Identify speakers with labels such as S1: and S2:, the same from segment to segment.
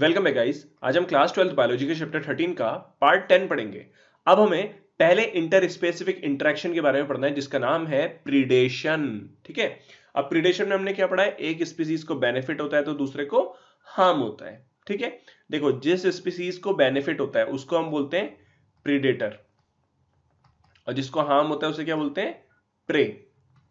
S1: Welcome है guys आज हम क्लास ट्वेल्थ बायोलॉजी के चैप्टर थर्टीन का पार्ट टेन पढ़ेंगे अब हमें पहले इंटर स्पेसिफिक इंटरेक्शन के बारे में पढ़ना है जिसका नाम है प्रीडेशन ठीक है अब प्रीडेशन में हमने क्या पढ़ा है एक स्पीसीज को बेनिफिट होता है तो दूसरे को हार्म होता है ठीक है देखो जिस स्पीसीज को बेनिफिट होता है उसको हम बोलते हैं प्रीडेटर और जिसको हार्म होता है उसे क्या बोलते हैं प्रे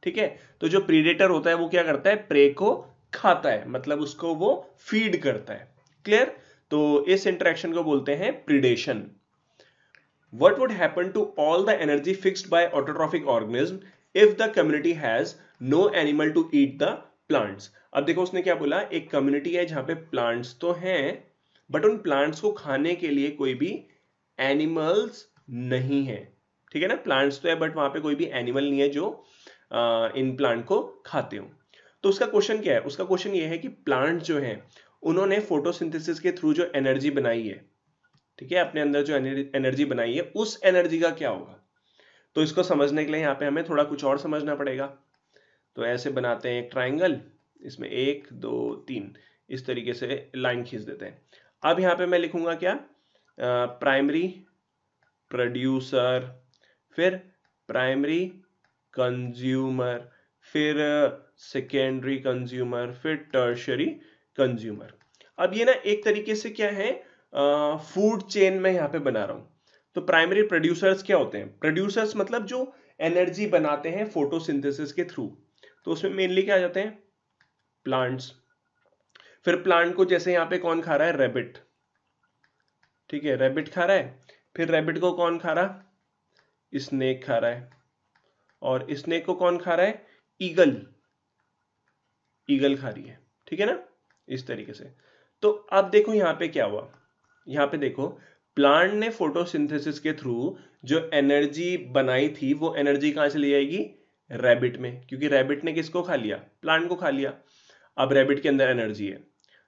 S1: ठीक है तो जो प्रीडेटर होता है वो क्या करता है प्रे को खाता है मतलब उसको वो फीड करता है क्लियर तो इस इंटरेक्शन को बोलते हैं predation what would happen to all the energy fixed by autotrophic organism if the community has no animal to eat the plants अब देखो उसने क्या बोला एक कम्युनिटी है जहां पे प्लांट्स तो हैं बट उन प्लांट्स को खाने के लिए कोई भी एनिमल्स नहीं है ठीक है ना प्लांट्स तो है बट वहां पे कोई भी एनिमल नहीं है जो आ, इन प्लांट को खाते हो तो उसका क्वेश्चन क्या है उसका क्वेश्चन ये है कि प्लांट जो है उन्होंने फोटोसिंथेसिस के थ्रू जो एनर्जी बनाई है ठीक है अपने अंदर जो एनर्जी बनाई है उस एनर्जी का क्या होगा तो इसको समझने के लिए यहाँ पे हमें थोड़ा कुछ और समझना पड़ेगा तो ऐसे बनाते हैं एक ट्राइंगल इसमें एक दो तीन इस तरीके से लाइन खींच देते हैं अब यहाँ पे मैं लिखूंगा क्या प्राइमरी प्रोड्यूसर फिर प्राइमरी कंज्यूमर फिर सेकेंडरी कंज्यूमर फिर टर्शरी कंज्यूमर अब ये ना एक तरीके से क्या है फूड चेन में यहाँ पे बना रहा हूं तो प्राइमरी प्रोड्यूसर्स क्या होते हैं प्रोड्यूसर्स मतलब जो एनर्जी बनाते हैं फोटोसिंथेसिस के थ्रू तो उसमें मेनली क्या आ जाते हैं प्लांट्स फिर प्लांट को जैसे यहां पे कौन खा रहा है रेबिट ठीक है रेबिट खा रहा है फिर रेबिट को कौन खा रहा स्नेक खा रहा है और स्नेक को कौन खा रहा है ईगल ईगल खा रही है ठीक है ना इस तरीके से तो अब देखो यहाँ पे क्या हुआ यहाँ पे देखो प्लांट ने फोटोसिंथेसिस के थ्रू जो एनर्जी बनाई थी वो एनर्जी कहाँ से ली जाएगी रैबिट में क्योंकि रैबिट ने किसको खा लिया प्लांट को खा लिया अब रैबिट के अंदर एनर्जी है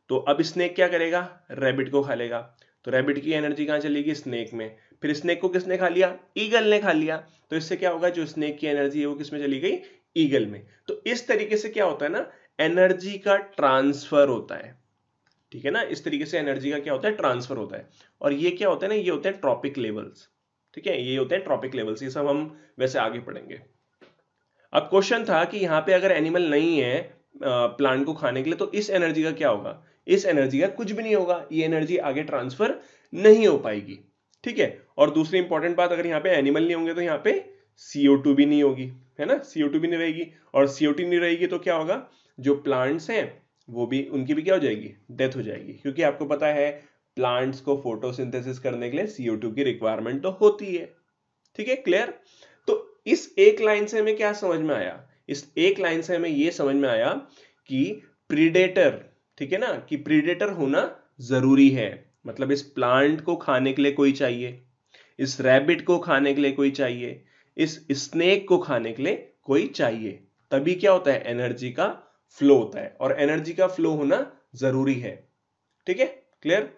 S1: तो अब स्नेक क्या करेगा रैबिट को खा लेगा तो रैबिट की एनर्जी कहाँ चलेगी स्नेक में फिर स्नेक को किसने खा लिया ईगल ने खा लिया तो इससे क्या होगा जो स्नेक की एनर्जी है वो किसमें चली गई ईगल में तो इस तरीके से क्या होता है ना एनर्जी का ट्रांसफर होता है ठीक है ना इस तरीके से एनर्जी का क्या होता है ट्रांसफर होता है और ये क्या होता है ना ये होते हैं ट्रॉपिक लेवल्स ठीक है ये होते हैं ट्रॉपिक लेवल्स ये सब हम वैसे आगे पढ़ेंगे अब क्वेश्चन था कि यहां पे अगर एनिमल नहीं है प्लांट को खाने के लिए तो इस एनर्जी का क्या होगा इस एनर्जी का कुछ भी नहीं होगा ये एनर्जी आगे ट्रांसफर नहीं हो पाएगी ठीक है और दूसरी इंपॉर्टेंट बात अगर यहां पे एनिमल नहीं होंगे तो यहां पे सीओ भी नहीं होगी है ना सीओ भी नहीं रहेगी और सीओ नहीं रहेगी तो क्या होगा जो प्लांट्स हैं वो भी उनकी भी क्या हो जाएगी डेथ हो जाएगी क्योंकि आपको पता है प्लांट्स को फोटोसिंथेसिस करने के लिए सीओ की रिक्वायरमेंट तो होती है ठीक है क्लियर तो इस एक लाइन से हमें क्या समझ में आया इस एक लाइन से हमें यह समझ में आया कि प्रीडेटर ठीक है ना कि प्रीडेटर होना जरूरी है मतलब इस प्लांट को खाने के लिए कोई चाहिए इस रैबिट को खाने के लिए कोई चाहिए इस स्नेक को खाने के लिए कोई चाहिए तभी क्या होता है एनर्जी का फ्लो होता है और एनर्जी का फ्लो होना जरूरी है ठीक है clear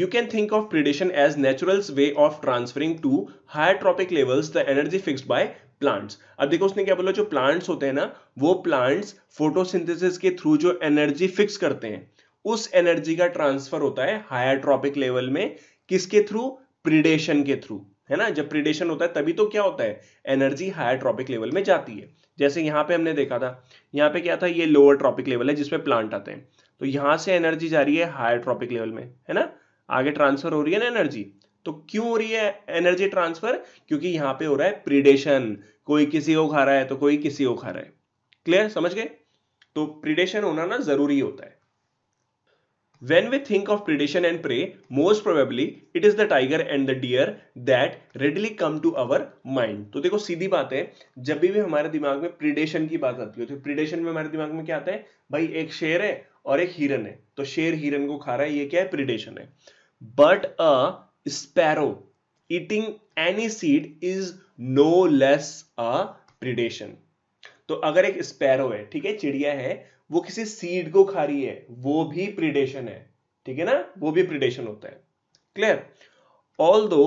S1: you can think of predation as natural way of transferring to higher trophic levels the energy fix by plants अब देखो उसने क्या बोला जो प्लांट्स होते हैं ना वो प्लांट्स फोटोसिंथेसिस के थ्रू जो एनर्जी फिक्स करते हैं उस एनर्जी का ट्रांसफर होता है हायर ट्रॉपिक लेवल में किसके थ्रू प्रिडेशन के थ्रू है ना जब प्रिडेशन होता है तभी तो क्या होता है एनर्जी हायर ट्रॉपिक लेवल में जाती है जैसे यहाँ पे हमने देखा था यहाँ पे क्या था ये लोअर ट्रॉपिक लेवल है जिसमें प्लांट आते हैं तो यहाँ से एनर्जी जा रही है हायर ट्रॉपिक लेवल में है ना आगे ट्रांसफर हो रही है ना एनर्जी तो क्यों हो रही है एनर्जी ट्रांसफर क्योंकि यहाँ पे हो रहा है प्रिडेशन कोई किसी को खा रहा है तो कोई किसी को खा रहा है क्लियर समझ गए तो प्रिडेशन होना ना जरूरी होता है When we think of predation and prey, most probably it is the tiger and the deer that readily come to our mind. तो देखो सीधी बात है जब भी हमारे दिमाग में प्रिडेशन की बात आती है तो प्रिडेशन में हमारे दिमाग में क्या आता है भाई एक शेर है और एक हिरन है तो शेर हिरन को खा रहा है ये क्या है प्रिडेशन है but a sparrow eating any seed is no less a predation तो अगर एक स्पैरो है ठीक है चिड़िया है वो किसी सीड को खा रही है वो भी प्रिडेशन है ठीक है ना वो भी प्रिडेशन होता है clear although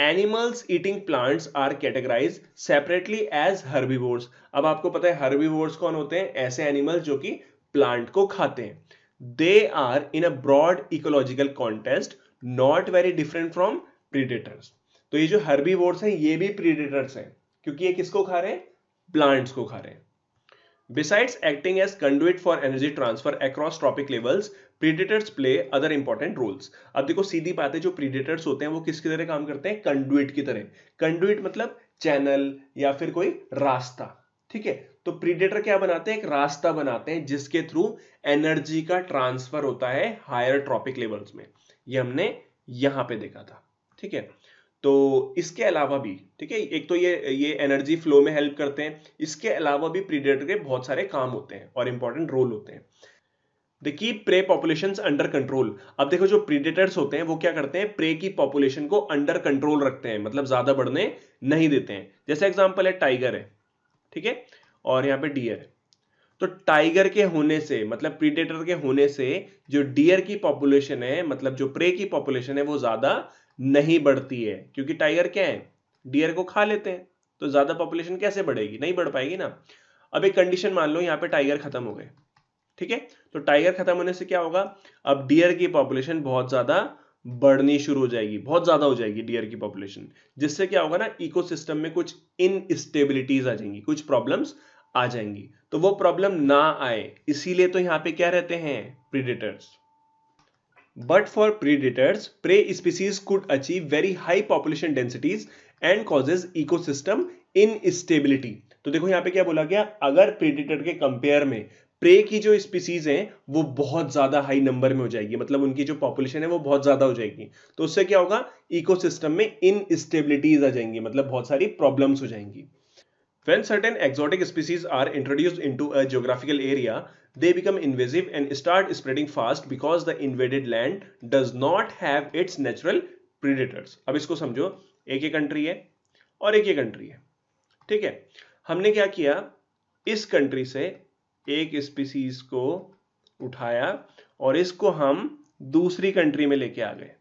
S1: animals eating plants are categorise separately as herbivores अब आपको पता है हर्बीवोर्स कौन होते हैं ऐसे एनिमल्स जो कि प्लांट को खाते हैं they are in a broad ecological context not very different from predators तो ये जो हर्बीवोर्स हैं ये भी प्रीडेटर्स हैं क्योंकि ये किसको खा रहे हैं प्लांट्स को खा रहे हैं besides acting as conduit for energy transfer across trophic levels predators play other important roles अब देखो सीधी बात है जो प्रीडेटर्स होते हैं वो किसकी तरह काम करते हैं conduit की तरह conduit मतलब चैनल या फिर कोई रास्ता ठीक है तो प्रीडेटर क्या बनाते हैं एक रास्ता बनाते हैं जिसके थ्रू एनर्जी का ट्रांसफर होता है हायर ट्रॉपिक लेवल्स में ये हमने यहां पे देखा था ठीक है तो इसके अलावा भी ठीक है एक तो ये ये एनर्जी फ्लो में हेल्प करते हैं इसके अलावा भी प्रीडेटर के बहुत सारे काम होते हैं और इंपॉर्टेंट रोल होते हैं the key pray population under control अब देखो जो प्रीडेटर्स होते हैं वो क्या करते हैं प्रे की पॉपुलेशन को अंडर कंट्रोल रखते हैं मतलब ज्यादा बढ़ने नहीं देते हैं जैसे एग्जाम्पल है टाइगर है ठीक है और यहाँ पे डियर है तो टाइगर के होने से मतलब प्रीडेटर के होने से जो डियर की पॉपुलेशन है मतलब जो प्रे की पॉपुलेशन है वो ज्यादा नहीं बढ़ती है क्योंकि टाइगर क्या है डियर को खा लेते हैं तो ज्यादा पॉपुलेशन कैसे बढ़ेगी नहीं बढ़ पाएगी ना अब एक कंडीशन मान लो यहाँ पे टाइगर खत्म हो गए ठीक है तो टाइगर खत्म होने से क्या होगा अब डियर की पॉपुलेशन बहुत ज्यादा बढ़नी शुरू हो जाएगी बहुत ज्यादा हो जाएगी डियर की पॉपुलेशन जिससे क्या होगा ना इकोसिस्टम में कुछ इनस्टेबिलिटीज आ जाएंगी कुछ प्रॉब्लम्स आ जाएंगी तो वो प्रॉब्लम ना आए इसीलिए तो यहाँ पे क्या रहते हैं predators but for predators prey species could achieve very high population densities and causes ecosystem instability तो देखो यहां पर क्या बोला गया अगर प्रीडेटर के कंपेयर में प्रे की जो स्पीसीज हैं वो बहुत ज्यादा हाई नंबर में हो जाएगी मतलब उनकी जो पॉपुलेशन है वो बहुत ज्यादा हो जाएगी तो उससे क्या होगा इको सिस्टम में इनस्टेबिलिटीज आ जाएंगी मतलब बहुत सारी प्रॉब्लम्स हो जाएंगी when certain exotic species are introduce into a geographical area they become invasive and start spreading fast because the invaded land does not have its natural predators. अब इसको समझो एक ही कंट्री है और एक ही कंट्री है ठीक है हमने क्या किया इस कंट्री से एक स्पीसीज को उठाया और इसको हम दूसरी कंट्री में लेके आ गए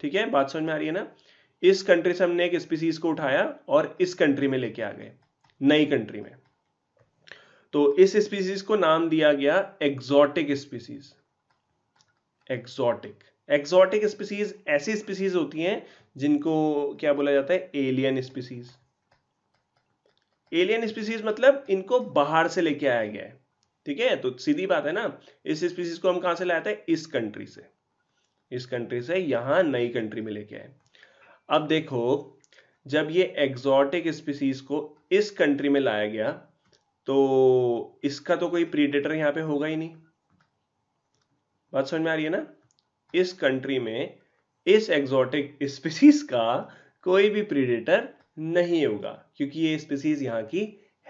S1: ठीक है बात समझ में आ रही है ना इस कंट्री से हमने एक स्पीसीज को उठाया और इस कंट्री में लेके आ गए नई कंट्री में तो इस स्पीसीज को नाम दिया गया exotic species exotic exotic species ऐसी स्पीसीज होती हैं जिनको क्या बोला जाता है एलियन स्पीसीज एलियन स्पीसीज मतलब इनको बाहर से लेके आया गया है ठीक है तो सीधी बात है ना इस स्पीसीज को हम कहां से लाया था इस कंट्री से इस कंट्री से यहां नई कंट्री में लेके आए अब देखो जब ये एक्सॉटिक स्पीसीज को इस कंट्री में लाया गया तो इसका तो कोई प्रीडेटर यहाँ पे होगा ही नहीं बात समझ में आ रही है ना इस कंट्री में इस एग्जॉटिक स्पीसीज का कोई भी प्रीडेटर नहीं होगा क्योंकि ये स्पीसीज यहाँ की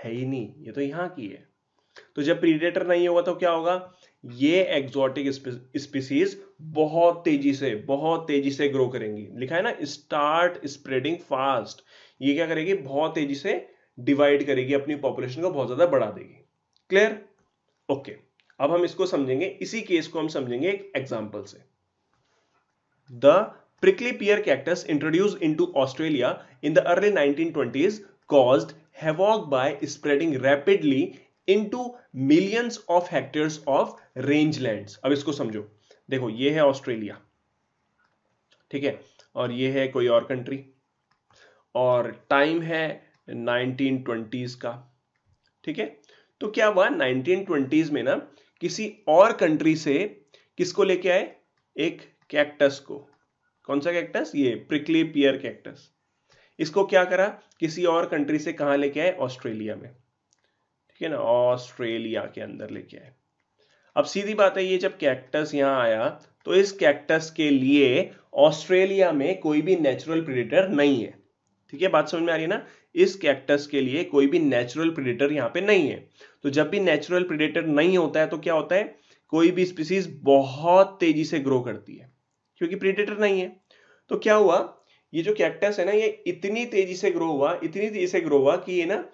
S1: है ही नहीं ये तो यहाँ की है तो जब प्रीडेटर नहीं होगा तो क्या होगा ये एग्जॉटिक स्पीसीज बहुत तेजी से बहुत तेजी से ग्रो करेंगी लिखा है ना स्टार्ट स्प्रेडिंग फास्ट ये क्या करेगी बहुत तेजी से डिवाइड करेगी अपनी पॉपुलेशन को बहुत ज्यादा बढ़ा देगी क्लियर ओके okay. अब हम इसको समझेंगे इसी केस को हम समझेंगे एक एग्जाम्पल से the prickly pear cactus introduce into Australia in the early nineteen twenties cause by spreading rapidly into millions of hectares of range अब इसको समझो देखो ये है ऑस्ट्रेलिया ठीक है और ये है कोई और कंट्री और टाइम है 1920s का ठीक है तो क्या हुआ 1920s में ना किसी और कंट्री से किसको लेके आए एक कैक्टस को कौन सा कैक्टस ये प्रिकली पियर कैक्टस इसको क्या करा किसी और कंट्री से कहा लेके आए ऑस्ट्रेलिया में ठीक है ना ऑस्ट्रेलिया के अंदर लेके आए अब सीधी बात है ये जब कैक्टस यहां आया तो इस कैक्टस के लिए ऑस्ट्रेलिया में कोई भी नेचुरल प्रिडेटर नहीं है ठीक है बात समझ में आ रही है ना इस कैक्टस के लिए कोई भी नेचुरल प्रिडेटर यहाँ पे नहीं है तो जब भी नेचुरल प्रिडेटर नहीं होता है तो क्या होता है कोई भी स्पीसीज बहुत तेजी से ग्रो करती है क्योंकि प्रिडेटर नहीं है तो क्या हुआ ये जो कैक्टस है ना ये इतनी तेजी से ग्रो हुआ इतनी तेजी से ग्रो हुआ कि ये ना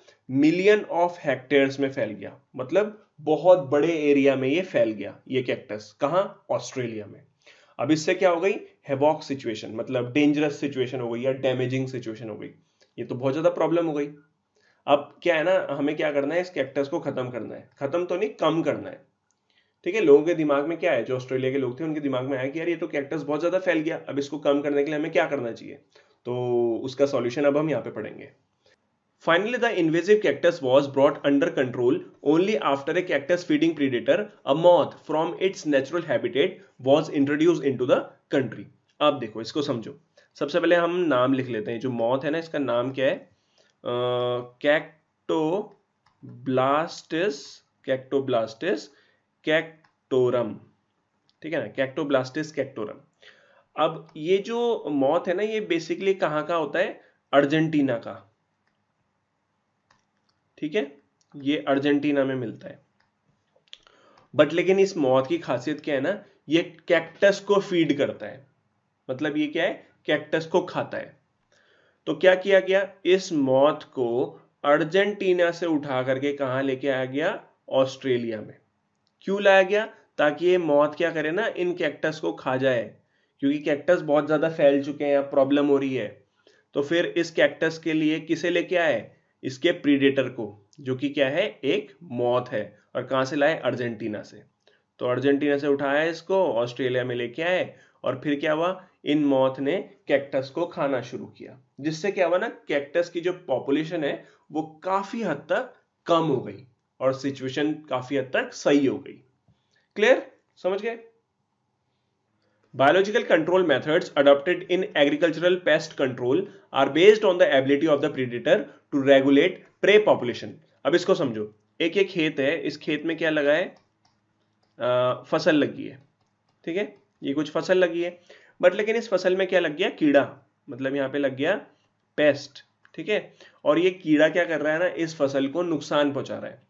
S1: मिलियन ऑफ हेक्टेयर्स में फैल गया मतलब बहुत बड़े एरिया में ये फैल गया ये कैक्टस कहा ऑस्ट्रेलिया में अब इससे क्या हो गई हैवॉक सिचुएशन मतलब डेंजरस सिचुएशन हो गई या डैमेजिंग सिचुएशन हो गई ये तो बहुत ज़्यादा प्रॉब्लम हो गई अब क्या है ना हमें क्या करना है इस कैक्टस को ख़त्म करना है ख़त्म तो नहीं कम करना है ठीक है लोगों के दिमाग में क्या है जो ऑस्ट्रेलिया के लोग थे उनके दिमाग में आया कि यार ये तो कैक्टस बहुत ज़्यादा फैल गया अब इसको कम करने के लिए हमें क्या करना चाहिए तो उसका सॉल्यूशन अब हम यहाँ पे पढ़ेंगे the invasive cactus was brought under control only after a cactus feeding predator a moth from its natural habitat was introduce into the country अब देखो इसको समझो सबसे पहले हम नाम लिख लेते हैं जो मौत है ना इसका नाम क्या है कैक्टो ब्लास्टिस कैक्टोब्लास्टिस कैक्टोरम ठीक है ना कैक्टोब्लास्टिस कैक्टोरम अब ये जो मौत है ना ये बेसिकली कहां का होता है अर्जेंटीना का ठीक है ये अर्जेंटीना में मिलता है बट लेकिन इस मौत की खासियत क्या है ना ये कैक्टस को फीड करता है मतलब ये क्या है कैक्टस को खाता है तो क्या किया गया इस मौत को अर्जेंटीना से उठा करके कहा लेके आया गया ऑस्ट्रेलिया में क्यों लाया गया ताकि ये मौत क्या करे ना इन कैक्टस को खा जाए क्योंकि कैक्टस बहुत ज्यादा फैल चुके हैं प्रॉब्लम हो रही है तो फिर इस कैक्टस के लिए किसे लेके आए इसके प्रीडेटर को जो कि क्या है एक मौत है और कहा से लाए अर्जेंटीना से तो अर्जेंटीना से उठाया इसको ऑस्ट्रेलिया में लेके आए और फिर क्या हुआ इन मौत ने कैक्टस को खाना शुरू किया जिससे क्या हुआ ना कैक्टस की जो पॉपुलेशन है वो काफी हद तक कम हो गई और सिचुएशन काफी हद तक सही हो गई क्लियर समझ गए biological control methods adopted in agricultural pest control are based on the ability of the predator to regulate prey population अब इसको समझो एक ये खेत है इस खेत में क्या लगा है आ, फसल लगी है ठीक है ये कुछ फसल लगी है बट लेकिन इस फसल में क्या लग गया कीड़ा मतलब यहाँ पे लग गया पेस्ट ठीक है और ये कीड़ा क्या कर रहा है ना इस फसल को नुकसान पहुंचा रहा है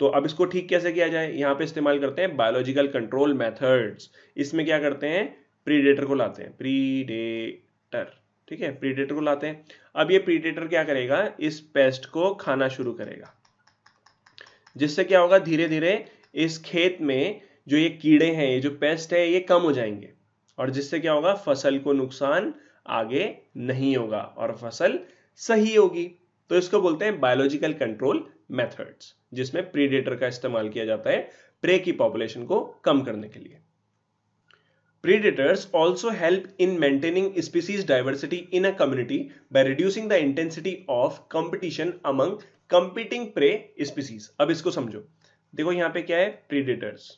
S1: तो अब इसको ठीक कैसे किया जाए यहाँ पे इस्तेमाल करते हैं बायोलॉजिकल कंट्रोल मेथड्स इसमें क्या करते हैं प्रीडेटर को लाते हैं प्रीडेटर ठीक है प्रीडेटर को लाते हैं अब ये प्रीडेटर क्या करेगा इस पेस्ट को खाना शुरू करेगा जिससे क्या होगा धीरे धीरे इस खेत में जो ये कीड़े हैं ये जो पेस्ट है ये कम हो जाएंगे और जिससे क्या होगा फसल को नुकसान आगे नहीं होगा और फसल सही होगी तो इसको बोलते हैं बायोलॉजिकल कंट्रोल मेथड्स जिसमें प्रीडेटर का इस्तेमाल किया जाता है प्रे की पॉपुलेशन को कम करने के लिए predators also help in maintaining species diversity in a community by reducing the intensity of competition among competing prey species अब इसको समझो देखो यहां पर क्या है प्रीडेटर्स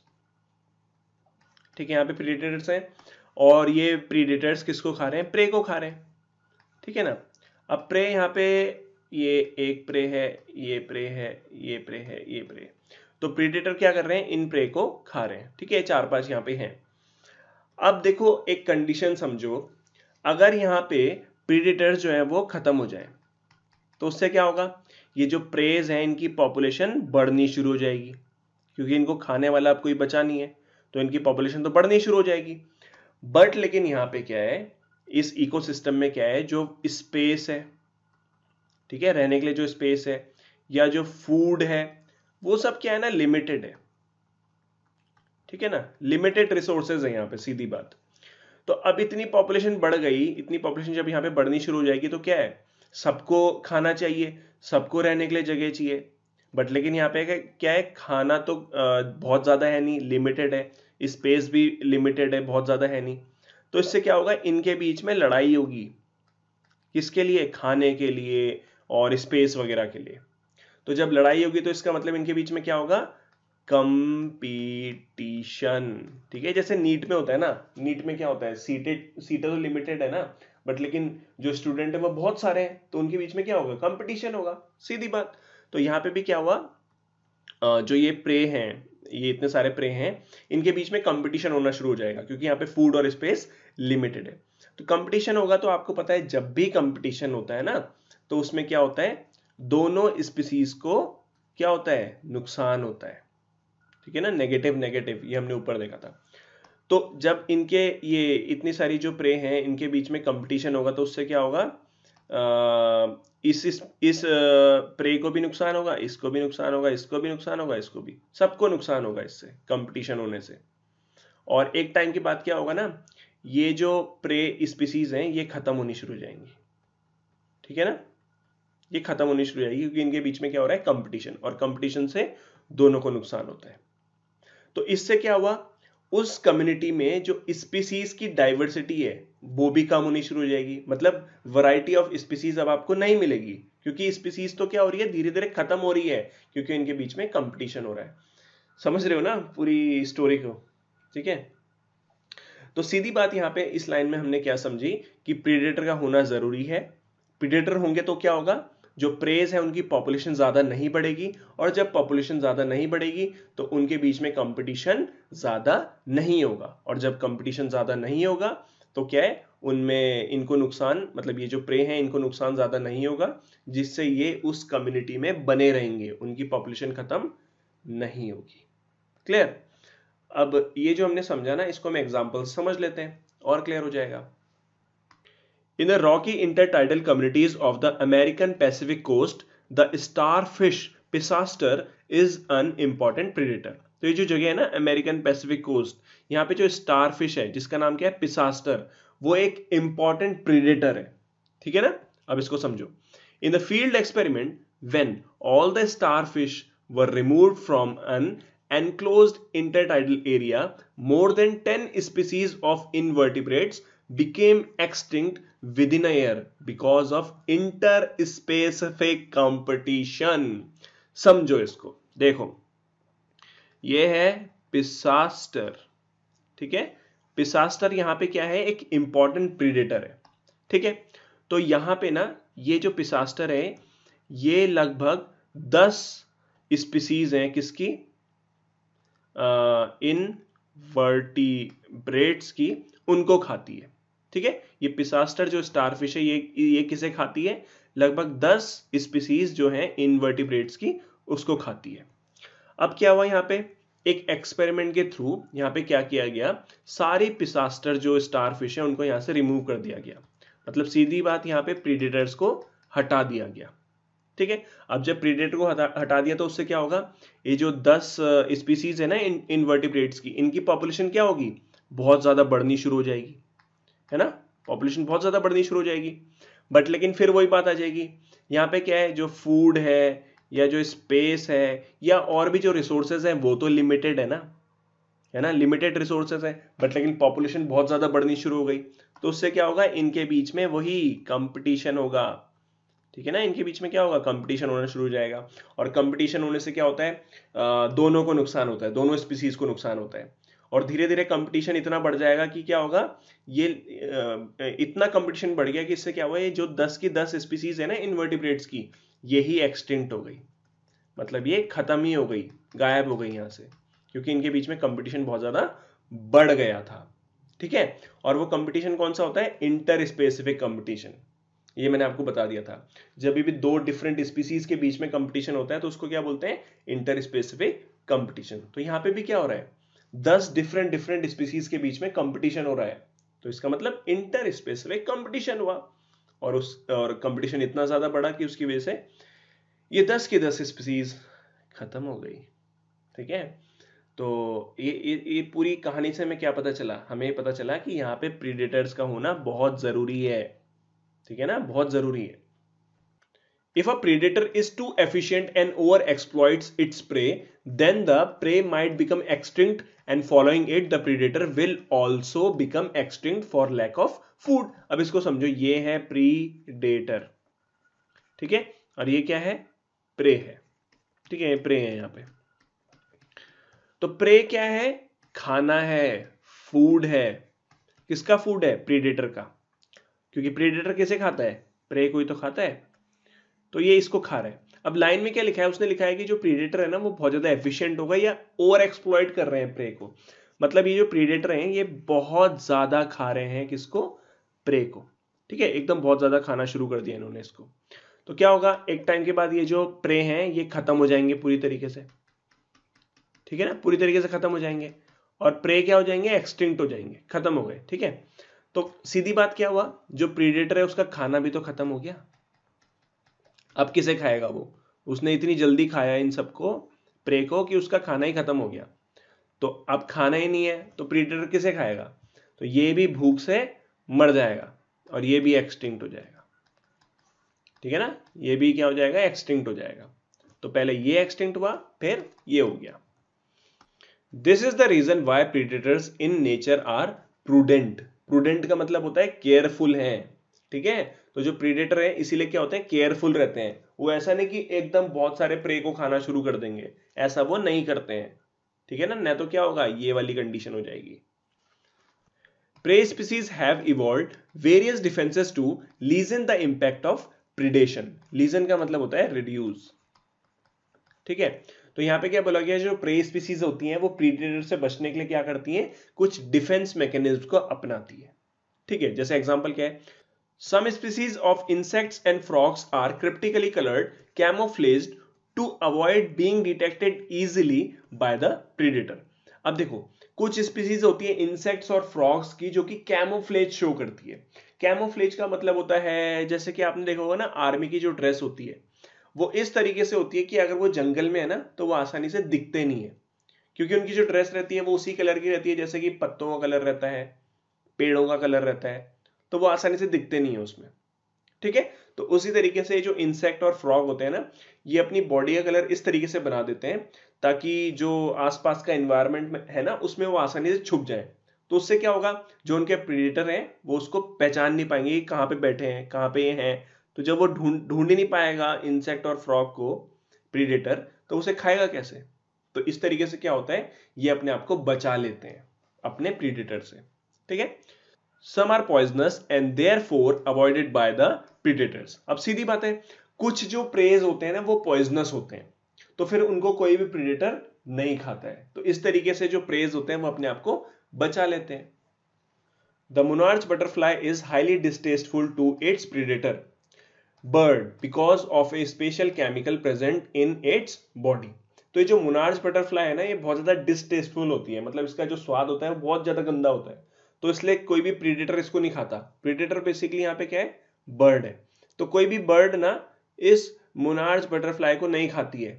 S1: ठीक है यहां पर प्रीडेटर्स है और ये प्रीडेटर्स किसको खा रहे हैं प्रे को खा रहे हैं ठीक है ना अब प्रे यहाँ पे ये एक प्रे है ये प्रे है ये प्रे है ये प्रे तो प्रीडेटर क्या कर रहे हैं इन प्रे को खा रहे हैं ठीक है चार पांच यहाँ पे हैं अब देखो एक कंडीशन समझो अगर यहाँ पे प्रीडेटर जो है वो खत्म हो जाए तो उससे क्या होगा ये जो प्रेज है इनकी पॉपुलेशन बढ़नी शुरू हो जाएगी क्योंकि इनको खाने वाला अब कोई बचा नहीं है तो इनकी पॉपुलेशन तो बढ़नी शुरू हो जाएगी बट लेकिन यहां पे क्या है इस इकोसिस्टम में क्या है जो स्पेस है ठीक है रहने के लिए जो स्पेस है या जो फूड है वो सब क्या है ना लिमिटेड है ठीक है ना लिमिटेड रिसोर्सेज है यहां पे सीधी बात तो अब इतनी पॉपुलेशन बढ़ गई इतनी पॉपुलेशन जब यहां पे बढ़नी शुरू हो जाएगी तो क्या है सबको खाना चाहिए सबको रहने के लिए जगह चाहिए बट लेकिन यहाँ पे क्या है खाना तो बहुत ज़्यादा है नहीं लिमिटेड है स्पेस भी लिमिटेड है बहुत ज़्यादा है नहीं तो इससे क्या होगा इनके बीच में लड़ाई होगी किसके लिए खाने के लिए और स्पेस वगैरह के लिए तो जब लड़ाई होगी तो इसका मतलब इनके बीच में क्या होगा कंपटीशन ठीक है जैसे नीट में होता है ना नीट में क्या होता है सीटेड सीटें तो लिमिटेड है ना बट लेकिन जो स्टूडेंट है वो बहुत सारे हैं तो उनके बीच में क्या होगा कंपटीशन होगा सीधी बात तो यहाँ पे भी क्या हुआ जो ये प्रे हैं ये इतने सारे प्रे हैं इनके बीच में कंपटीशन होना शुरू हो जाएगा क्योंकि यहाँ पे फूड और स्पेस लिमिटेड है तो कंपटीशन होगा तो आपको पता है जब भी कंपटीशन होता है ना तो उसमें क्या होता है दोनों स्पीसीज को क्या होता है नुकसान होता है ठीक है ना नेगेटिव नेगेटिव ये हमने ऊपर देखा था तो जब इनके ये इतनी सारी जो प्रे हैं इनके बीच में कंपटीशन होगा तो उससे क्या होगा इस इस इस प्रे को भी नुकसान होगा इसको भी नुकसान होगा इसको भी नुकसान होगा इसको भी सबको नुकसान होगा इससे कंपटीशन होने से और एक टाइम की बात क्या होगा ना ये जो प्रे स्पीसीज हैं ये खत्म होनी शुरू हो जाएंगी ठीक है ना ये खत्म होनी शुरू हो जाएगी क्योंकि इनके बीच में क्या हो रहा है कंपटीशन और कंपटीशन से दोनों को नुकसान होता है तो इससे क्या हुआ उस कम्युनिटी में जो स्पीसीज की डाइवर्सिटी है वो भी कम होनी शुरू हो जाएगी मतलब वैरायटी ऑफ स्पीसीज अब आपको नहीं मिलेगी क्योंकि स्पीसीज तो क्या हो रही है धीरे धीरे खत्म हो रही है क्योंकि इनके बीच में कंपटीशन हो रहा है समझ रहे हो ना पूरी स्टोरी को ठीक है तो सीधी बात यहाँ पे इस लाइन में हमने क्या समझी कि प्रीडेटर का होना जरूरी है प्रीडेटर होंगे तो क्या होगा जो प्रेज है उनकी पॉपुलेशन ज़्यादा नहीं बढ़ेगी और जब पॉपुलेशन ज़्यादा नहीं बढ़ेगी तो उनके बीच में कंपटीशन ज़्यादा नहीं होगा और जब कंपटीशन ज़्यादा नहीं होगा तो क्या है उनमें इनको नुकसान मतलब ये जो प्रे हैं इनको नुकसान ज़्यादा नहीं होगा जिससे ये उस कम्युनिटी में बने रहेंगे उनकी पॉपुलेशन ख़त्म नहीं होगी क्लियर अब ये जो हमने समझा ना इसको हम एग्जाम्पल समझ लेते हैं और क्लियर हो जाएगा In the rocky intertidal communities of the American Pacific coast, the starfish Pisaster is an important predator तो ये जो जगह है ना अमेरिकन पैसिफिक कोस्ट यहाँ पे जो स्टार फिश है जिसका नाम क्या है पिसास्टर वो एक इम्पॉर्टेंट प्रीडेटर है ठीक है ना अब इसको समझो in the field experiment when all the starfish were remove from an enclose intertidal area more than ten species of invertebrates became extinct within a year because of inter competition समझो इसको देखो ये है पिसास्टर ठीक है पिसास्टर यहां पे क्या है एक इंपॉर्टेंट प्रीडेटर है ठीक है तो यहां पे ना ये जो पिसास्टर है ये लगभग दस स्पीसीज हैं किसकी इन वर्टिब्रेट्स की उनको खाती है ठीक है ये पिसास्टर जो स्टारफिश है ये ये किसे खाती है लगभग 10 स्पीसीज जो है इनवर्टिब्रेट्स की उसको खाती है अब क्या हुआ यहाँ पे एक एक्सपेरिमेंट के थ्रू यहाँ पे क्या किया गया सारे पिसास्टर जो स्टारफिश है उनको यहाँ से रिमूव कर दिया गया मतलब सीधी बात यहाँ पे प्रीडेटर्स को हटा दिया गया ठीक है अब जब प्रीडेटर को हटा हटा दिया तो उससे क्या होगा ये जो दस स्पीसीज है ना इन इनवर्टिब्रेट्स की इनकी पॉपुलेशन क्या होगी बहुत ज़्यादा बढ़नी शुरू हो जाएगी है ना पॉपुलेशन बहुत ज़्यादा बढ़नी शुरू हो जाएगी बट लेकिन फिर वही बात आ जाएगी यहाँ पे क्या है जो फूड है या जो स्पेस है या और भी जो रिसोर्सेज हैं वो तो लिमिटेड है ना है ना लिमिटेड रिसोर्सेज है बट लेकिन पॉपुलेशन बहुत ज़्यादा बढ़नी शुरू हो गई तो उससे क्या होगा इनके बीच में वही कंपटीशन होगा ठीक है ना इनके बीच में क्या होगा कंपटीशन होना शुरू हो जाएगा और कंपटीशन होने से क्या होता है आ, दोनों को नुकसान होता है दोनों स्पीसीज को नुकसान होता है और धीरे धीरे कंपटीशन इतना बढ़ जाएगा कि क्या होगा ये इतना कंपटीशन बढ़ गया कि इससे क्या हुआ ये जो 10 की 10 स्पीसीज है ना इन्वर्टिब्रेट्स की ये ही एक्सटिंक्ट हो गई मतलब ये खत्म ही हो गई गायब हो गई यहाँ से क्योंकि इनके बीच में कंपटीशन बहुत ज़्यादा बढ़ गया था ठीक है और वो कंपटीशन कौन सा होता है इंटर स्पेसिफिक कंपटीशन ये मैंने आपको बता दिया था जब भी दो डिफरेंट स्पीसीज के बीच में कंपटीशन होता है तो उसको क्या बोलते हैं इंटर स्पेसिफिक कंपटीशन तो यहाँ पे भी क्या हो रहा है दस डिफरेंट डिफरेंट स्पीसीज के बीच में कंपटीशन हो रहा है तो इसका मतलब इंटर स्पेसिफिक कंपटीशन हुआ और उस और कंपटीशन इतना ज्यादा बढ़ा कि उसकी वजह से ये दस की दस स्पीसीज खत्म हो गई ठीक है तो ये ये ये पूरी कहानी से हमें क्या पता चला हमें पता चला कि यहाँ पे प्रीडेटर्स का होना बहुत जरूरी है ठीक है ना बहुत जरूरी है If a predator is too efficient and overexploits its prey, then the prey might become extinct and following it the predator will also become extinct for lack of food अब इसको समझो ये है प्रीडेटर ठीक है और ये क्या है प्रे है ठीक है प्रे है यहाँ पे तो प्रे क्या है खाना है फूड है किसका फूड है प्रीडेटर का क्योंकि प्रीडेटर किसे खाता है प्रे कोई तो खाता है तो ये इसको खा रहा है अब लाइन में क्या लिखा है उसने लिखा है कि जो प्रीडेटर है ना वो बहुत ज्यादा एफिशिएंट होगा या ओवर एक्सप्लॉइट कर रहे हैं प्रे को मतलब ये जो प्रीडेटर हैं ये बहुत ज्यादा खा रहे हैं किसको प्रे को ठीक है एकदम बहुत ज्यादा खाना शुरू कर दिया इन्होंने इसको तो क्या होगा एक टाइम के बाद ये जो प्रे हैं ये खत्म हो जाएंगे पूरी तरीके से ठीक है ना पूरी तरीके से खत्म हो जाएंगे और प्रे क्या हो जाएंगे एक्सटिंक्ट हो जाएंगे खत्म हो गए ठीक है तो सीधी बात क्या हुआ जो प्रीडेटर है उसका खाना भी तो खत्म हो गया अब किसे खाएगा वो उसने इतनी जल्दी खाया इन सबको प्रे को कि उसका खाना ही खत्म हो गया तो अब खाना ही नहीं है तो प्रीडेटर किसे खाएगा तो ये भी भूख से मर जाएगा और ये भी एक्सटिंक्ट हो जाएगा ठीक है ना ये भी क्या हो जाएगा एक्सटिंक्ट हो जाएगा तो पहले ये एक्सटिंक्ट हुआ फिर ये हो गया this is the reason why predators in nature are prudent prudent का मतलब होता है केयरफुल है ठीक है तो जो प्रीडेटर है इसीलिए क्या होते हैं केयरफुल रहते हैं वो ऐसा नहीं कि एकदम बहुत सारे प्रे को खाना शुरू कर देंगे ऐसा वो नहीं करते हैं ठीक है ना नहीं तो क्या होगा ये वाली कंडीशन हो जाएगी prey species have evolve various defences to lessen the impact of predation lessen का मतलब होता है रिड्यूस ठीक है तो यहां पे क्या बोला गया जो प्रे स्पीसीज होती हैं वो प्रीडेटर से बचने के लिए क्या करती हैं कुछ डिफेंस मैकेनिज्म को अपनाती है ठीक है जैसे एग्जांपल क्या है some species of insects and frogs are cryptically coloured camouflage to avoid being detected easily by the predator. अब देखो कुछ स्पीसीज होती है इंसेक्ट्स और फ्रॉक्स की जो कि कैमोफ्लेज शो करती है कैमोफ्लेज का मतलब होता है जैसे कि आपने देखा होगा ना आर्मी की जो ड्रेस होती है वो इस तरीके से होती है कि अगर वो जंगल में है ना तो वो आसानी से दिखते नहीं है क्योंकि उनकी जो ड्रेस रहती है वो उसी कलर की रहती है जैसे कि पत्तों का कलर रहता है पेड़ों का कलर रहता है तो वो आसानी से दिखते नहीं है उसमें ठीक है तो उसी तरीके से जो इंसेक्ट और फ्रॉग होते हैं ना ये अपनी बॉडी का कलर इस तरीके से बना देते हैं ताकि जो आसपास का एनवायरमेंट है ना उसमें वो आसानी से छुप जाए तो उससे क्या होगा जो उनके प्रीडेटर हैं वो उसको पहचान नहीं पाएंगे कि कहाँ पे बैठे हैं कहाँ पे ये हैं तो जब वो ढूंढ ढूंढ ही नहीं पाएगा इंसेक्ट और फ्रॉग को प्रीडेटर तो उसे खाएगा कैसे तो इस तरीके से क्या होता है ये अपने आप को बचा लेते हैं अपने प्रीडेटर से ठीक है some are poisonous and therefore for avoided by the अब सीधी बात है कुछ जो प्रेज होते हैं ना वो पॉइजनस होते हैं तो फिर उनको कोई भी प्रीडेटर नहीं खाता है तो इस तरीके से जो प्रेज होते हैं वो अपने आप को बचा लेते हैं the monarch butterfly is highly distasteful to its predator bird because of a special chemical present in its body तो ये जो मुनार्च बटरफ्लाई है ना ये बहुत ज्यादा डिस्टेस्टफुल होती है मतलब इसका जो स्वाद होता है बहुत ज्यादा गंदा होता है तो इसलिए कोई भी प्रीडेटर इसको नहीं खाता प्रीडेटर बेसिकली यहाँ पे क्या है बर्ड है तो कोई भी बर्ड ना इस मुनार्ज बटरफ्लाई को नहीं खाती है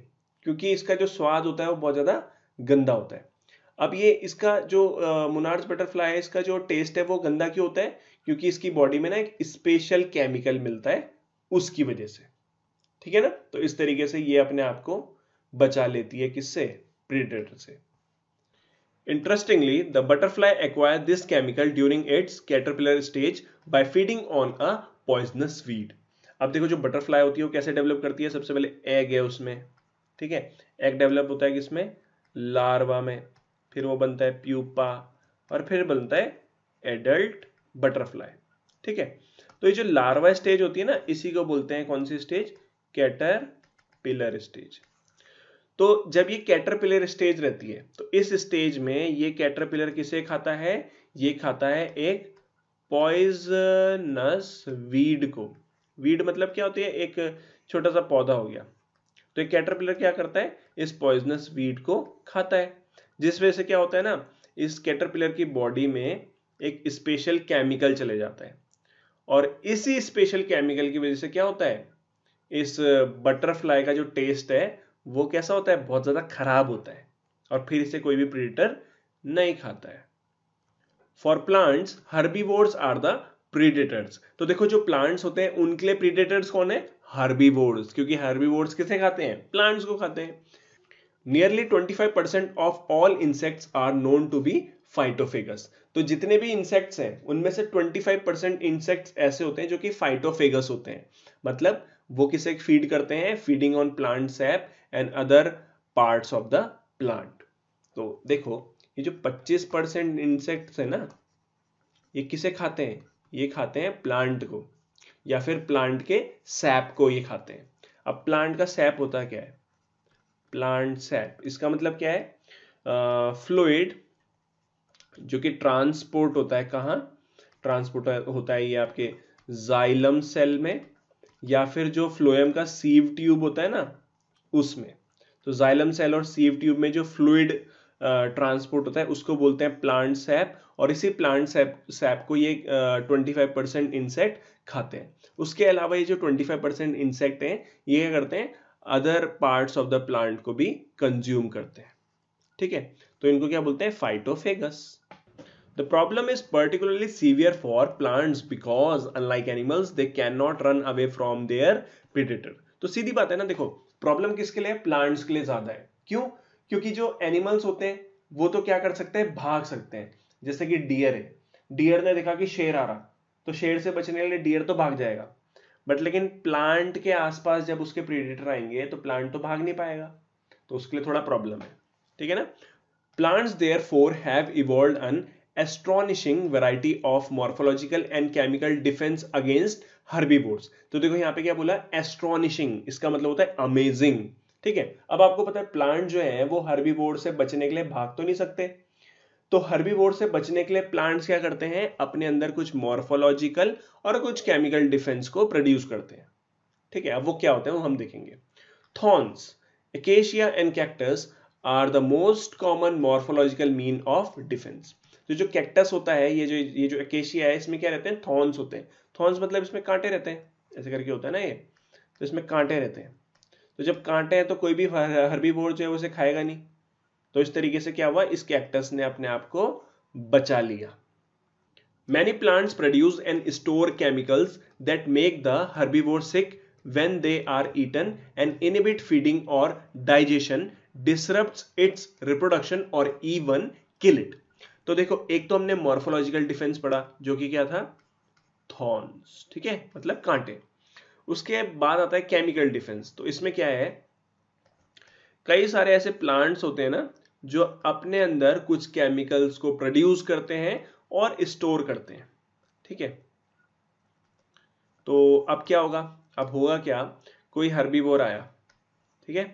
S1: क्योंकि इसका जो स्वाद होता है वो बहुत ज़्यादा गंदा होता है अब ये इसका जो मुनार्ज बटरफ्लाई है इसका जो टेस्ट है वो गंदा क्यों होता है क्योंकि इसकी बॉडी में ना एक स्पेशल केमिकल मिलता है उसकी वजह से ठीक है ना तो इस तरीके से ये अपने आप को बचा लेती है किससे प्रीडेटर से Interestingly, the butterfly acquired this chemical during its caterpillar stage by feeding on a poisonous weed. अब देखो जो बटरफ्लाई होती है वो कैसे डेवलप करती है सबसे पहले एग है उसमें ठीक है एग डेवलप होता है किसमें लार्वा में फिर वो बनता है प्यूपा और फिर बनता है एडल्ट बटरफ्लाई ठीक है तो ये जो लार्वा स्टेज होती है ना इसी को बोलते हैं कौन सी स्टेज कैटर पिलर स्टेज तो जब ये कैटरपिलर स्टेज रहती है तो इस स्टेज में ये कैटरपिलर किसे खाता है ये खाता है एक पॉइजनस वीड को वीड मतलब क्या होती है एक छोटा सा पौधा हो गया तो एक कैटरपिलर क्या करता है इस पॉइजनस वीड को खाता है जिस वजह से क्या होता है ना इस कैटरपिलर की बॉडी में एक स्पेशल केमिकल चले जाता है और इसी स्पेशल केमिकल की वजह से क्या होता है इस बटरफ्लाई का जो टेस्ट है वो कैसा होता है बहुत ज़्यादा खराब होता है और फिर इसे कोई भी प्रीडेटर नहीं खाता है for plants herbivores are the predators तो देखो जो प्लांट्स होते हैं उनके लिए प्रीडेटर्स कौन है हर्बीवोर्स क्योंकि हर्बीवोर्स किसे खाते हैं प्लांट्स को खाते हैं nearly 25 percent of all insects are known to be phytophagous तो जितने भी इंसेक्ट्स हैं उनमें से 25 परसेंट इंसेक्ट्स ऐसे होते हैं जो कि फाइटोफेगस होते हैं मतलब वो किसे फीड करते हैं feeding on plant sap and other part of the plant तो देखो ये जो 25 परसेंट इंसेक्ट है ना ये किसे खाते हैं ये खाते हैं प्लांट को या फिर प्लांट के सैप को ये खाते हैं अब प्लांट का सैप होता क्या है प्लांट सैप इसका मतलब क्या है फ्लूड जो कि ट्रांसपोर्ट होता है कहां ट्रांसपोर्ट होता है ये आपके जाइलम सेल में या फिर जो फ्लोएम का सीव ट्यूब होता है ना उसमें तो जाइलम सेल और सीव ट्यूब में जो फ्लूड ट्रांसपोर्ट होता है उसको बोलते हैं प्लांट सैप और इसी प्लांट सैप सैप को ये ट्वेंटी फाइव परसेंट इंसेक्ट खाते हैं उसके अलावा ये जो ट्वेंटी फाइव परसेंट इंसेक्ट हैं ये क्या करते हैं other parts of the plant को भी कंज्यूम करते हैं ठीक है तो इनको क्या बोलते हैं phytophagous the problem is particularly severe for for because unlike animals they can not run away from their predator तो सीधी बात है ना देखो प्रॉब्लम किसके लिए प्लांट्स के लिए ज्यादा है क्यों क्योंकि जो एनिमल्स होते हैं वो तो क्या कर सकते हैं भाग सकते हैं जैसे कि डियर है डियर ने देखा कि शेर आ रहा तो शेर से बचने के लिए डियर तो भाग जाएगा बट लेकिन प्लांट के आसपास जब उसके प्रीडेटर आएंगे तो प्लांट तो भाग नहीं पाएगा तो उसके लिए थोड़ा प्रॉब्लम है ठीक है ना plants therefore have evolve an astonishing variety of morphological and chemical defence against herbivores तो देखो यहाँ पे क्या बोला एस्ट्रॉनिशिंग इसका मतलब होता है अमेजिंग ठीक है अब आपको पता है प्लांट जो है वो हर्बीबोर्ड से बचने के लिए भाग तो नहीं सकते तो हर्बीबोर्ड से बचने के लिए प्लांट्स क्या करते हैं अपने अंदर कुछ मॉर्फोलॉजिकल और कुछ केमिकल डिफेंस को प्रोड्यूस करते हैं ठीक है अब वो क्या होते हैं वो हम देखेंगे thorns acacia and cactus are the most common morphological mean of defence तो जो कैक्टस होता है ये जो ये जो एकेशिया है इसमें क्या रहते हैं थॉर्न्स होते हैं थॉर्न्स मतलब इसमें कांटे रहते हैं ऐसे करके होता है ना ये तो इसमें कांटे रहते हैं तो जब कांटे हैं तो कोई भी बोर्ड जो है उसे खाएगा नहीं तो इस तरीके से क्या हुआ इस कैक्टस ने अपने आप को बचा लिया many plants produce and store chemicals that make the herbivore sick when they are eaten and inhibit feeding or digestion disrupt its reproduction or even kill it तो देखो एक तो हमने मॉर्फोलॉजिकल डिफेंस पढ़ा जो कि क्या था थॉर्न्स ठीक है मतलब कांटे उसके बाद आता है केमिकल डिफेंस तो इसमें क्या है कई सारे ऐसे प्लांट्स होते हैं ना जो अपने अंदर कुछ केमिकल्स को प्रोड्यूस करते हैं और स्टोर करते हैं ठीक है तो अब क्या होगा अब होगा क्या कोई हर्बीवोर आया ठीक है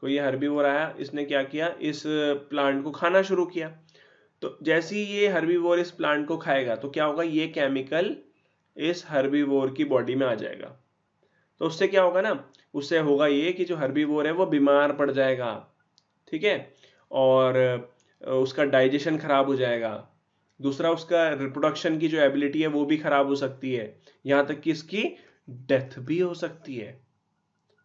S1: कोई हर्बीवोर आया इसने क्या किया इस प्लांट को खाना शुरू किया तो जैसे ही ये हर्बीवोर इस प्लांट को खाएगा तो क्या होगा ये केमिकल इस हर्बीवोर की बॉडी में आ जाएगा तो उससे क्या होगा ना उससे होगा ये कि जो हर्बीवोर है वो बीमार पड़ जाएगा ठीक है और उसका डाइजेशन खराब हो जाएगा दूसरा उसका रिप्रोडक्शन की जो एबिलिटी है वो भी खराब हो सकती है यहां तक कि इसकी डेथ भी हो सकती है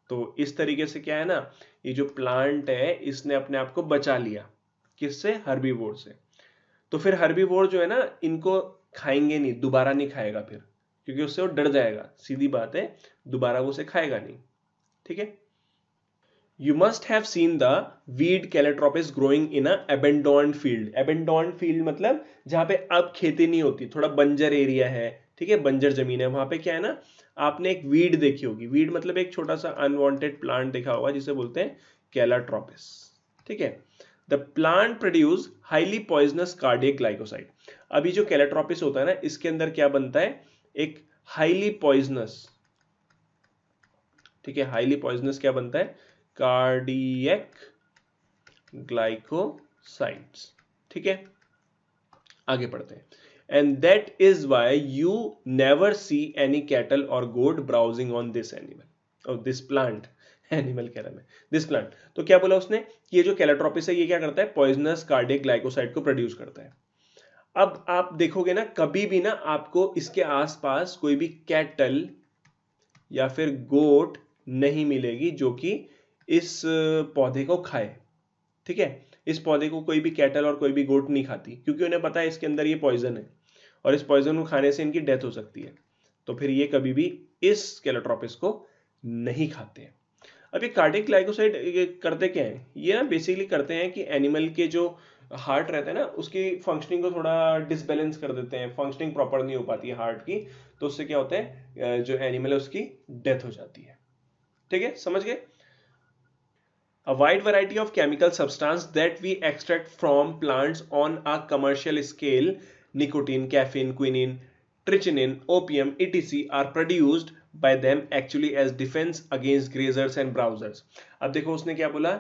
S1: तो इस तरीके से क्या है ना ये जो प्लांट है इसने अपने आप को बचा लिया किससे हर्बीवोर से तो फिर हर्बी वोर जो है ना इनको खाएंगे नहीं दोबारा नहीं खाएगा फिर क्योंकि उससे वो डर जाएगा सीधी बात है दोबारा वो उसे खाएगा नहीं ठीक है you must have seen the weed Calotropis growing in abandoned field abandoned field मतलब जहां पे अब खेती नहीं होती थोड़ा बंजर एरिया है ठीक है बंजर जमीन है वहां पे क्या है ना आपने एक वीड देखी होगी वीड मतलब एक छोटा सा अनवांटेड प्लांट देखा होगा जिसे बोलते हैं कैलाट्रोपिस ठीक है the plant produce highly poisonous cardiac glycoside अभी जो कैलेट्रोपिस होता है ना इसके अंदर क्या बनता है एक हाईली पॉइजनस ठीक है हाईली पॉइजनस क्या बनता है कार्डियक ग्लाइकोसाइड्स ठीक है आगे पढ़ते हैं and that is why you never see any cattle or goat browsing on this animal or this plant animal कह रहा है दिस प्लांट तो क्या बोला उसने कि ये जो कैलेट्रोपिस है ये क्या करता है पॉइजनस कार्डिक ग्लाइकोसाइड को प्रोड्यूस करता है अब आप देखोगे ना कभी भी ना आपको इसके आसपास कोई भी कैटल या फिर गोट नहीं मिलेगी जो कि इस पौधे को खाए ठीक है इस पौधे को कोई भी कैटल और कोई भी गोट नहीं खाती क्योंकि उन्हें पता है इसके अंदर ये पॉइजन है और इस पॉइजन को खाने से इनकी डेथ हो सकती है तो फिर ये कभी भी इस कैलेट्रोपिस को नहीं खाते हैं अब ये कार्डिक ग्लाइकोसाइड करते क्या है ये ना बेसिकली करते हैं कि एनिमल के जो हार्ट रहता है ना उसकी फंक्शनिंग को थोड़ा डिसबैलेंस कर देते हैं फंक्शनिंग प्रॉपर नहीं हो पाती है हार्ट की तो उससे क्या होता है जो एनिमल है उसकी डेथ हो जाती है ठीक है समझ गए A wide variety of chemical substance that we extract from plants on a commercial scale, nicotine, caffeine, quinine, trichinin, opium, etc. are produced by them actually as defence against grazers and browsers अब देखो उसने क्या बोला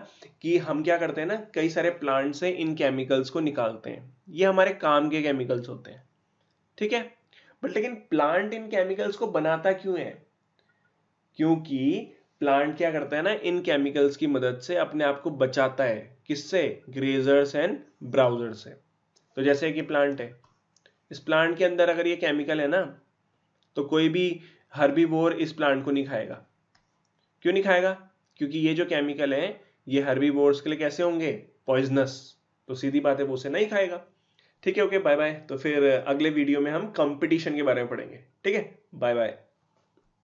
S1: कि हम क्या करते हैं ना कई सारे प्लांट्स से इन केमिकल्स को निकालते हैं ये हमारे काम के केमिकल्स होते हैं ठीक है बट लेकिन प्लांट इन केमिकल्स को बनाता क्यों है क्योंकि प्लांट क्या करता है ना इन केमिकल्स की मदद से अपने आप को बचाता है किससे ग्रेजर्स एंड ब्राउजर से तो जैसे कि प्लांट है इस प्लांट के अंदर अगर ये केमिकल है ना तो कोई भी हर्बीवोर इस प्लांट को नहीं खाएगा क्यों नहीं खाएगा क्योंकि ये जो केमिकल है ये हर्बीवोर्स के लिए कैसे होंगे पॉइजनस तो सीधी बात है वो उसे नहीं खाएगा ठीक है ओके बाय बाय तो फिर अगले वीडियो में हम कंपटीशन के बारे में पढ़ेंगे ठीक है बाय बाय